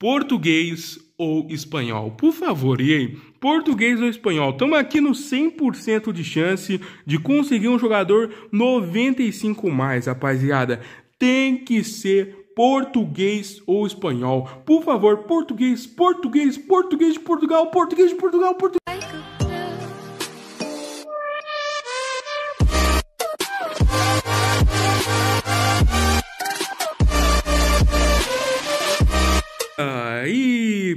português ou espanhol. Por favor, e aí? Português ou espanhol? Estamos aqui no 100% de chance de conseguir um jogador 95 mais, rapaziada. Tem que ser português ou espanhol. Por favor, português, português, português de Portugal, português de Portugal, português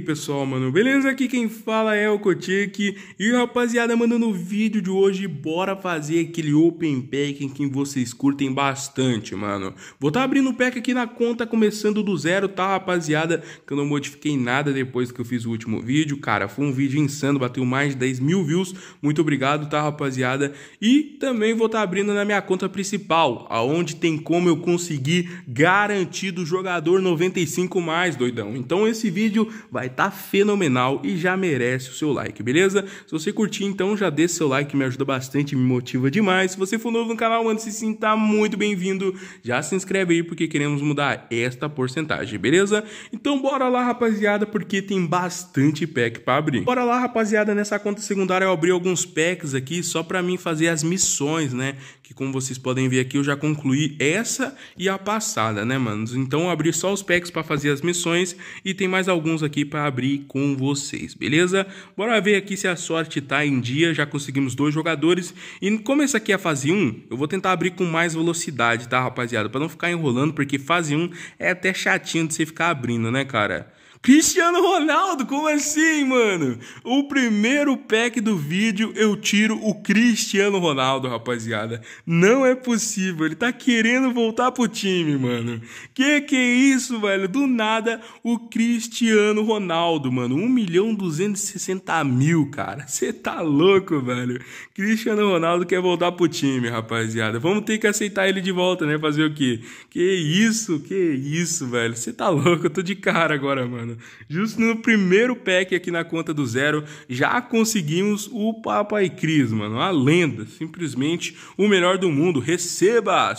pessoal, mano? Beleza? Aqui quem fala é o Kotick E rapaziada, mandando o vídeo de hoje Bora fazer aquele open pack em que vocês curtem bastante, mano Vou estar tá abrindo o pack aqui na conta Começando do zero, tá rapaziada? Que eu não modifiquei nada depois que eu fiz o último vídeo Cara, foi um vídeo insano Bateu mais de 10 mil views Muito obrigado, tá rapaziada? E também vou estar tá abrindo na minha conta principal aonde tem como eu conseguir garantir do jogador 95 mais, doidão Então esse vídeo vai tá fenomenal e já merece o seu like, beleza? Se você curtir, então já deixa seu like, me ajuda bastante, me motiva demais. Se você for novo no canal, mano, se sinta muito bem-vindo. Já se inscreve aí porque queremos mudar esta porcentagem, beleza? Então bora lá, rapaziada, porque tem bastante pack para abrir. Bora lá, rapaziada, nessa conta secundária eu abri alguns packs aqui só para mim fazer as missões, né? Que como vocês podem ver aqui, eu já concluí essa e a passada, né, mano? Então eu abri só os packs para fazer as missões e tem mais alguns aqui para abrir com vocês, beleza? Bora ver aqui se a sorte tá em dia, já conseguimos dois jogadores. E como essa aqui é a fase 1, eu vou tentar abrir com mais velocidade, tá, rapaziada? Para não ficar enrolando, porque fase 1 é até chatinho de você ficar abrindo, né, cara? Cristiano Ronaldo, como assim, mano? O primeiro pack do vídeo eu tiro o Cristiano Ronaldo, rapaziada. Não é possível, ele tá querendo voltar pro time, mano. Que que é isso, velho? Do nada, o Cristiano Ronaldo, mano. 1 milhão 260 mil, cara. Você tá louco, velho. Cristiano Ronaldo quer voltar pro time, rapaziada. Vamos ter que aceitar ele de volta, né? Fazer o quê? Que isso, que isso, velho. Você tá louco, eu tô de cara agora, mano mano. Justo no primeiro pack aqui na conta do zero, já conseguimos o Papai Cris, mano. A lenda, simplesmente o melhor do mundo. Receba!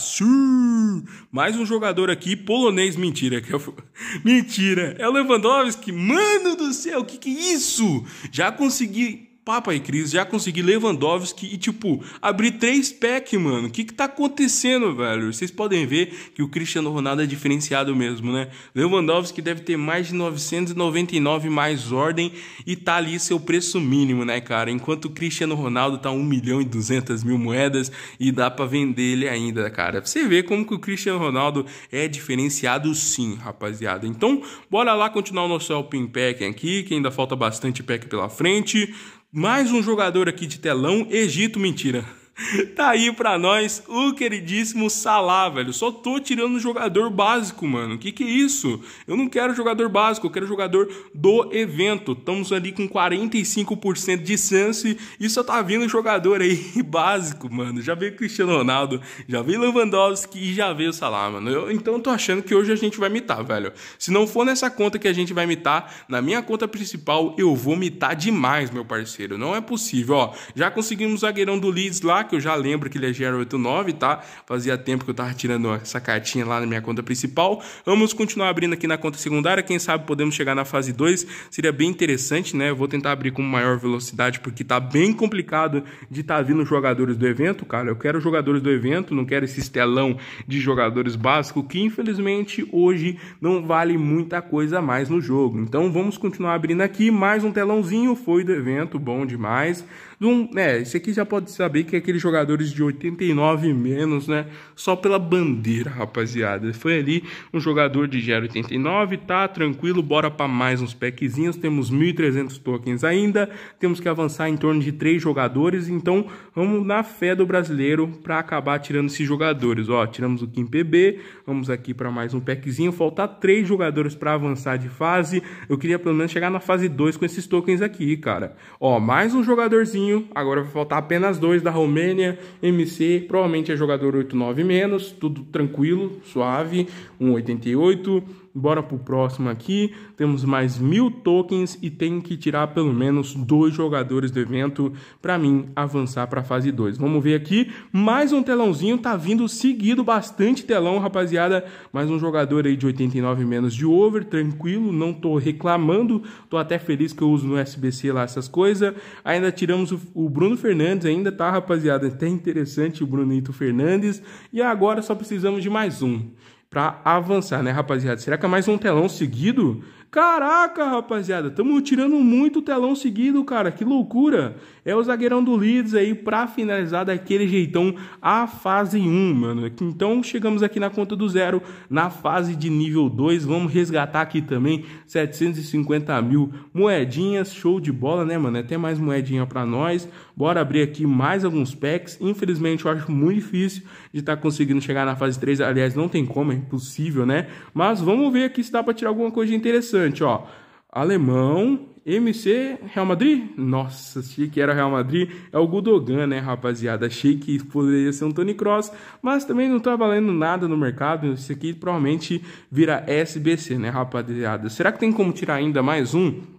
Mais um jogador aqui, polonês, mentira. Que é o... Mentira, é o Lewandowski. Mano do céu, que que é isso? Já consegui Papa e Cris, já consegui Lewandowski e, tipo, abri três pack, mano. O que que tá acontecendo, velho? Vocês podem ver que o Cristiano Ronaldo é diferenciado mesmo, né? Lewandowski deve ter mais de 999 mais ordem e tá ali seu preço mínimo, né, cara? Enquanto o Cristiano Ronaldo tá 1 milhão e 200 mil moedas e dá para vender ele ainda, cara. Pra você ver como que o Cristiano Ronaldo é diferenciado sim, rapaziada. Então, bora lá continuar o nosso Alpine Pack aqui, que ainda falta bastante pack pela frente. Mais um jogador aqui de telão, Egito, mentira. tá aí pra nós o queridíssimo Salah, velho. Só tô tirando jogador básico, mano. Que que é isso? Eu não quero jogador básico, eu quero jogador do evento. Estamos ali com 45% de chance e só tá vindo jogador aí básico, mano. Já veio Cristiano Ronaldo, já veio Lewandowski e já veio Salah, mano. Eu, então tô achando que hoje a gente vai mitar, velho. Se não for nessa conta que a gente vai mitar, na minha conta principal eu vou mitar demais, meu parceiro. Não é possível, ó. Já conseguimos o zagueirão do Leeds lá, que eu já lembro que ele é GR89, tá? Fazia tempo que eu tava tirando essa cartinha lá na minha conta principal. Vamos continuar abrindo aqui na conta secundária, quem sabe podemos chegar na fase 2, seria bem interessante, né? Eu vou tentar abrir com maior velocidade, porque tá bem complicado de estar tá vindo jogadores do evento, cara. Eu quero jogadores do evento, não quero esse estelão de jogadores básicos que infelizmente hoje não vale muita coisa mais no jogo. Então vamos continuar abrindo aqui, mais um telãozinho, foi do evento, bom demais. Um, é, né, esse aqui já pode saber que é aqueles jogadores de 89 menos, né? Só pela bandeira, rapaziada. Foi ali um jogador de gera 89, tá tranquilo, bora para mais uns packzinhos. Temos 1.300 tokens ainda, temos que avançar em torno de 3 jogadores, então vamos na fé do brasileiro para acabar tirando esses jogadores. Ó, tiramos o Kim PB, vamos aqui para mais um packzinho, faltar 3 jogadores para avançar de fase. Eu queria pelo menos chegar na fase 2 com esses tokens aqui, cara. Ó, mais um jogadorzinho agora vai faltar apenas dois da Romênia, MC, provavelmente é jogador 8,9 menos, tudo tranquilo, suave, 1,88 Bora pro próximo aqui. Temos mais mil tokens e tem que tirar pelo menos dois jogadores do evento para mim avançar para fase 2. Vamos ver aqui. Mais um telãozinho tá vindo seguido, bastante telão, rapaziada. Mais um jogador aí de 89 menos de over, tranquilo, não tô reclamando. Tô até feliz que eu uso no SBC lá essas coisas. Ainda tiramos o, o Bruno Fernandes ainda, tá, rapaziada? Até interessante o Brunito Fernandes. E agora só precisamos de mais um para avançar, né, rapaziada? Será que é mais um telão seguido Caraca, rapaziada, estamos tirando muito telão seguido, cara. Que loucura! É o zagueirão do Leeds aí para finalizar daquele jeitão a fase 1, mano. Então chegamos aqui na conta do zero, na fase de nível 2. Vamos resgatar aqui também 750 mil moedinhas. Show de bola, né, mano? Até mais moedinha para nós. Bora abrir aqui mais alguns packs. Infelizmente, eu acho muito difícil de estar tá conseguindo chegar na fase 3. Aliás, não tem como, é impossível, né? Mas vamos ver aqui se dá para tirar alguma coisa interessante interessante, ó. Alemão, MC, Real Madrid? Nossa, achei que era Real Madrid. É o Gudogan, né, rapaziada? Achei que poderia ser um Tony Cross, mas também não tá valendo nada no mercado. Isso aqui provavelmente vira SBC, né, rapaziada? Será que tem como tirar ainda mais um?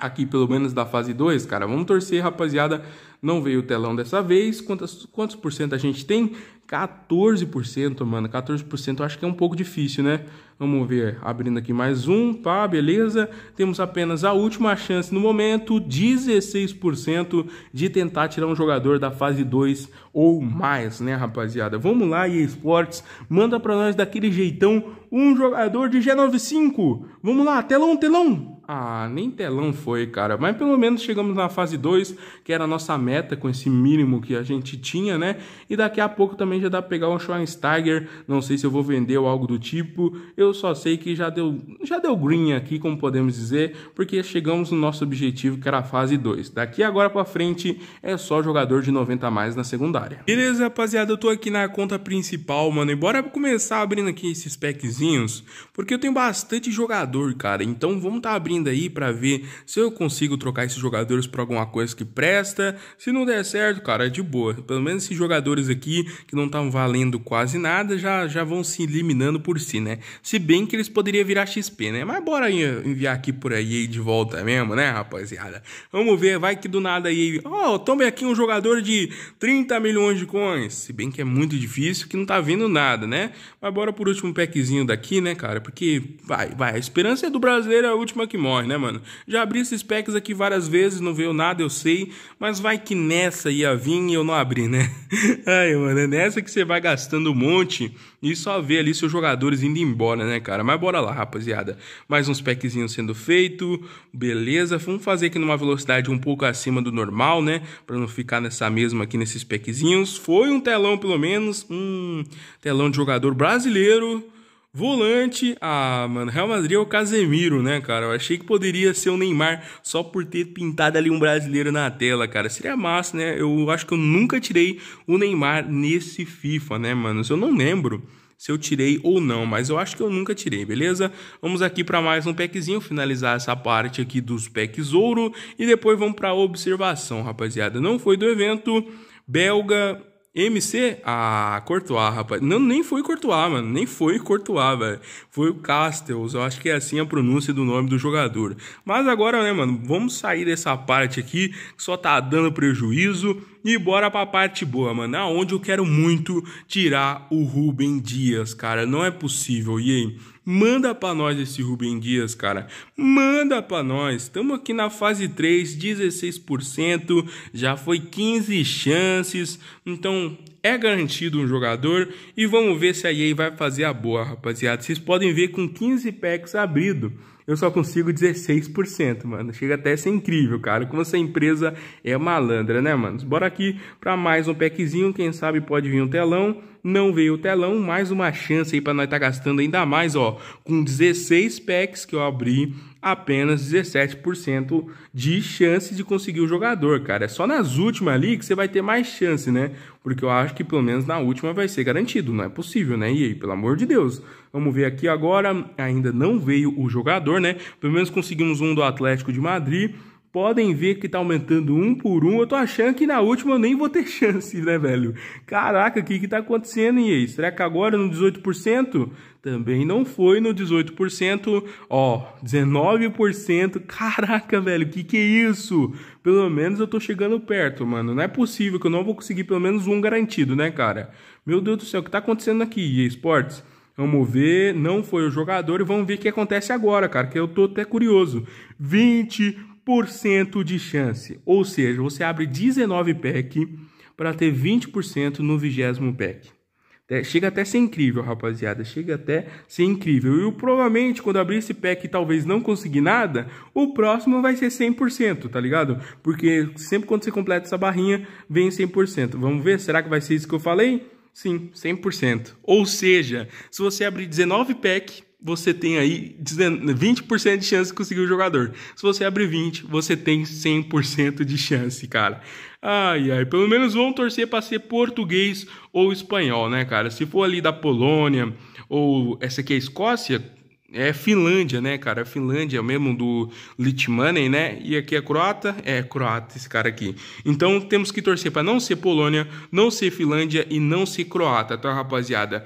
aqui, pelo menos da fase 2, cara. Vamos torcer, rapaziada. Não veio o telão dessa vez. Quantos, quantos por cento a gente tem? 14%, mano. 14% eu acho que é um pouco difícil, né? Vamos ver, abrindo aqui mais um, pá, beleza. Temos apenas a última chance no momento, 16% de tentar tirar um jogador da fase 2 ou mais, né, rapaziada? Vamos lá, e Esportes, manda pra nós daquele jeitão um jogador de G95. Vamos lá, telão, telão. Ah, nem telão foi, cara. Mas pelo menos chegamos na fase 2, que era a nossa meta com esse mínimo que a gente tinha, né? E daqui a pouco também já dá pra pegar um Schweinsteiger. Não sei se eu vou vender ou algo do tipo. Eu só sei que já deu, já deu green aqui, como podemos dizer, porque chegamos no nosso objetivo, que era a fase 2. Daqui agora pra frente é só jogador de 90 a mais na secundária. Beleza, rapaziada? Eu tô aqui na conta principal, mano. E bora começar abrindo aqui esses packzinhos, porque eu tenho bastante jogador, cara. Então vamos tá abrindo ainda aí para ver se eu consigo trocar esses jogadores por alguma coisa que presta. Se não der certo, cara, é de boa. Pelo menos esses jogadores aqui que não estão valendo quase nada já, já vão se eliminando por si, né? Se bem que eles poderiam virar XP, né? Mas bora enviar aqui por aí de volta mesmo, né, rapaziada? Vamos ver, vai que do nada aí. Ó, oh, tome aqui um jogador de 30 milhões de coins. Se bem que é muito difícil, que não tá vindo nada, né? Mas bora por último packzinho daqui, né, cara? Porque vai, vai. A esperança é do brasileiro é a última que morre né, mano? Já abri esses packs aqui várias vezes, não veio nada, eu sei, mas vai que nessa ia vir e eu não abri, né? Ai, mano, é nessa que você vai gastando um monte e só vê ali seus jogadores indo embora, né, cara? Mas bora lá, rapaziada. Mais uns packzinhos sendo feito, beleza? Vamos fazer aqui numa velocidade um pouco acima do normal, né? Pra não ficar nessa mesma aqui nesses packzinhos. Foi um telão, pelo menos. um telão de jogador brasileiro Volante, ah, mano, Real Madrid é o Casemiro, né, cara? Eu achei que poderia ser o Neymar só por ter pintado ali um brasileiro na tela, cara. Seria massa, né? Eu acho que eu nunca tirei o Neymar nesse FIFA, né, mano? Eu não lembro se eu tirei ou não, mas eu acho que eu nunca tirei, beleza? Vamos aqui para mais um packzinho, finalizar essa parte aqui dos packs ouro e depois vamos para observação, rapaziada. Não foi do evento belga MC? Ah, Courtois, rapaz. Não, nem foi Courtois, mano. Nem foi Courtois, velho. Foi o Castells. Eu acho que é assim a pronúncia do nome do jogador. Mas agora, né, mano? Vamos sair dessa parte aqui que só tá dando prejuízo. E bora pra parte boa, mano. Aonde eu quero muito tirar o Rubem Dias, cara. Não é possível. E aí? Manda pra nós esse Rubem Dias, cara. Manda pra nós. Estamos aqui na fase 3, 16%. Já foi 15 chances. Então é garantido um jogador. E vamos ver se a EA vai fazer a boa, rapaziada. Vocês podem ver com 15 packs abrido eu só consigo 16%, mano. Chega até a ser incrível, cara. Como essa empresa é malandra, né, mano? Bora aqui para mais um packzinho. Quem sabe pode vir um telão não veio o telão, mais uma chance aí para nós estar tá gastando ainda mais, ó, com 16 packs que eu abri, apenas 17% de chance de conseguir o jogador, cara. É só nas últimas ali que você vai ter mais chance, né? Porque eu acho que pelo menos na última vai ser garantido, não é possível, né? E aí, pelo amor de Deus. Vamos ver aqui agora, ainda não veio o jogador, né? Pelo menos conseguimos um do Atlético de Madrid podem ver que tá aumentando um por um. Eu tô achando que na última eu nem vou ter chance, né, velho? Caraca, o que que tá acontecendo, EA? Será que agora no 18%? Também não foi no 18%, ó, 19%. Caraca, velho, que que é isso? Pelo menos eu tô chegando perto, mano. Não é possível que eu não vou conseguir pelo menos um garantido, né, cara? Meu Deus do céu, o que tá acontecendo aqui, EA Sports? Vamos ver, não foi o jogador e vamos ver o que acontece agora, cara, que eu tô até curioso. 20 20% de chance. Ou seja, você abre 19 pack para ter 20% no vigésimo pack. Chega até ser incrível, rapaziada. Chega até ser incrível. E provavelmente, quando abrir esse pack e talvez não conseguir nada, o próximo vai ser 100%, tá ligado? Porque sempre quando você completa essa barrinha, vem 100%. Vamos ver? Será que vai ser isso que eu falei? Sim, 100%. Ou seja, se você abrir 19 pack você tem aí 20% de chance de conseguir o jogador. Se você abre 20, você tem 100% de chance, cara. Ai, ai, pelo menos vão torcer para ser português ou espanhol, né, cara? Se for ali da Polônia ou essa aqui é a Escócia, é Finlândia, né, cara? A Finlândia é mesmo do Litmanen, né? E aqui é croata, é croata esse cara aqui. Então temos que torcer para não ser Polônia, não ser Finlândia e não ser croata, tá, rapaziada?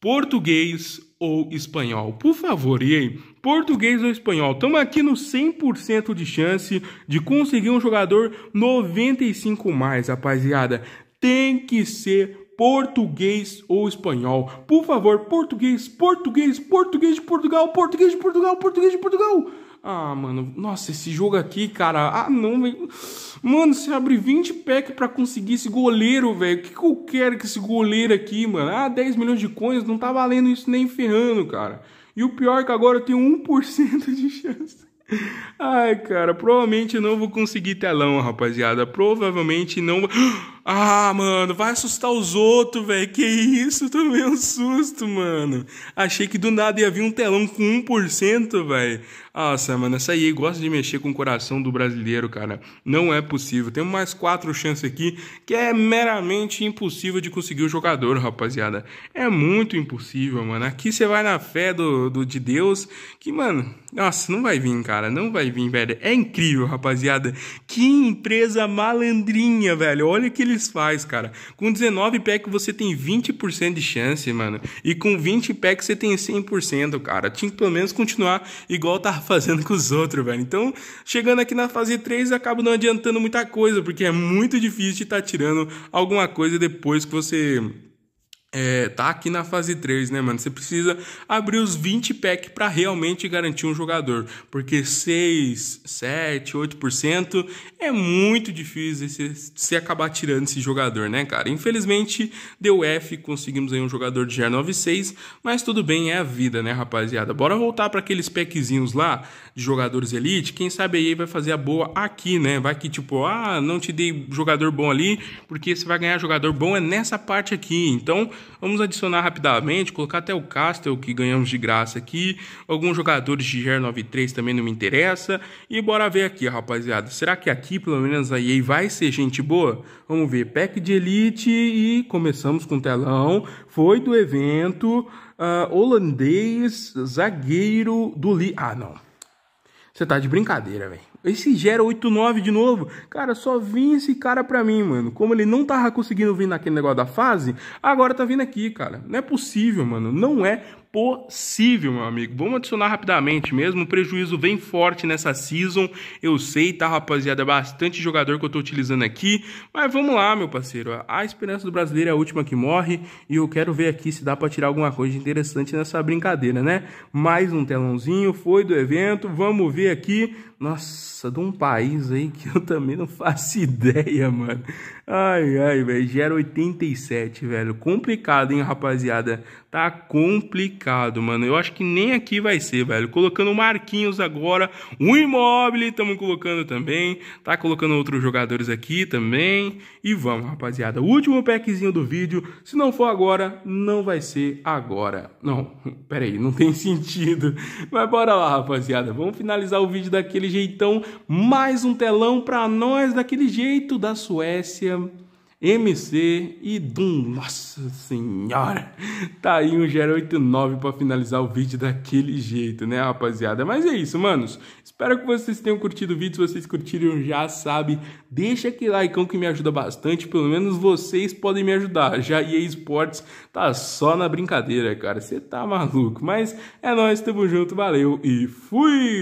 Português ou espanhol. Por favor, e aí? Português ou espanhol? Estamos aqui no 100% de chance de conseguir um jogador 95 mais, rapaziada. Tem que ser português ou espanhol. Por favor, português, português, português de Portugal, português de Portugal, português de Portugal. Ah, mano, nossa, esse jogo aqui, cara. Ah, não, velho. Mano, você abre 20 packs para conseguir esse goleiro, velho. O que, que eu quero com esse goleiro aqui, mano? Ah, 10 milhões de coins, não tá valendo isso nem ferrando, cara. E o pior é que agora eu tenho 1% de chance. Ai, cara, provavelmente não vou conseguir telão, rapaziada. Provavelmente não. Ah, mano, vai assustar os outros, velho. Que isso? Tomei um susto, mano. Achei que do nada ia vir um telão com 1%, velho. Nossa, mano, essa aí gosta de mexer com o coração do brasileiro, cara. Não é possível. Temos mais quatro chances aqui que é meramente impossível de conseguir o jogador, rapaziada. É muito impossível, mano. Aqui você vai na fé do, do de Deus que, mano, nossa, não vai vir, cara. Não vai vir, velho. É incrível, rapaziada. Que empresa malandrinha, velho. Olha que ele eles faz, cara. Com 19 packs você tem 20% de chance, mano. E com 20 packs você tem 100%, cara. Tinha que pelo menos continuar igual tava fazendo com os outros, velho. Então, chegando aqui na fase 3, acabo não adiantando muita coisa, porque é muito difícil de estar tá tirando alguma coisa depois que você é, tá aqui na fase 3, né, mano? Você precisa abrir os 20 pack para realmente garantir um jogador, porque 6, 7, 8% é muito difícil você, acabar tirando esse jogador, né, cara? Infelizmente, deu F, conseguimos aí um jogador de g 96 mas tudo bem, é a vida, né, rapaziada? Bora voltar para aqueles packzinhos lá de jogadores elite, quem sabe aí vai fazer a boa aqui, né? Vai que tipo, ah, não te dei jogador bom ali, porque você vai ganhar jogador bom é nessa parte aqui. Então, Vamos adicionar rapidamente, colocar até o Castle que ganhamos de graça aqui, alguns jogadores de Ger 93 também não me interessa e bora ver aqui, rapaziada. Será que aqui pelo menos a EA vai ser gente boa? Vamos ver, pack de elite e começamos com o telão. Foi do evento uh, holandês zagueiro do Li. Ah, não. Você tá de brincadeira, velho. Esse Gera 89 de novo. Cara, só vinha esse cara pra mim, mano. Como ele não tava conseguindo vir naquele negócio da fase, agora tá vindo aqui, cara. Não é possível, mano. Não é possível, meu amigo. Vamos adicionar rapidamente mesmo. O prejuízo vem forte nessa season. Eu sei, tá, rapaziada? É bastante jogador que eu tô utilizando aqui. Mas vamos lá, meu parceiro. A esperança do brasileiro é a última que morre. E eu quero ver aqui se dá pra tirar alguma coisa interessante nessa brincadeira, né? Mais um telãozinho. Foi do evento. Vamos ver aqui. Nossa, de um país aí que eu também não faço ideia, mano. Ai, ai, velho. Gera 87, velho. Complicado, hein, rapaziada? Tá complicado complicado, mano. Eu acho que nem aqui vai ser, velho. Colocando Marquinhos agora, o Imóvel estamos colocando também. Tá colocando outros jogadores aqui também. E vamos, rapaziada. O último packzinho do vídeo. Se não for agora, não vai ser agora. Não, pera aí, não tem sentido. Mas bora lá, rapaziada. Vamos finalizar o vídeo daquele jeitão. Mais um telão pra nós, daquele jeito da Suécia. MC e Doom. Nossa senhora! Tá aí um 089 para finalizar o vídeo daquele jeito, né, rapaziada? Mas é isso, manos. Espero que vocês tenham curtido o vídeo. Se vocês curtiram, já sabe, deixa aquele like que me ajuda bastante. Pelo menos vocês podem me ajudar. Já EA Sports tá só na brincadeira, cara. Você tá maluco. Mas é nóis, tamo junto, valeu e fui!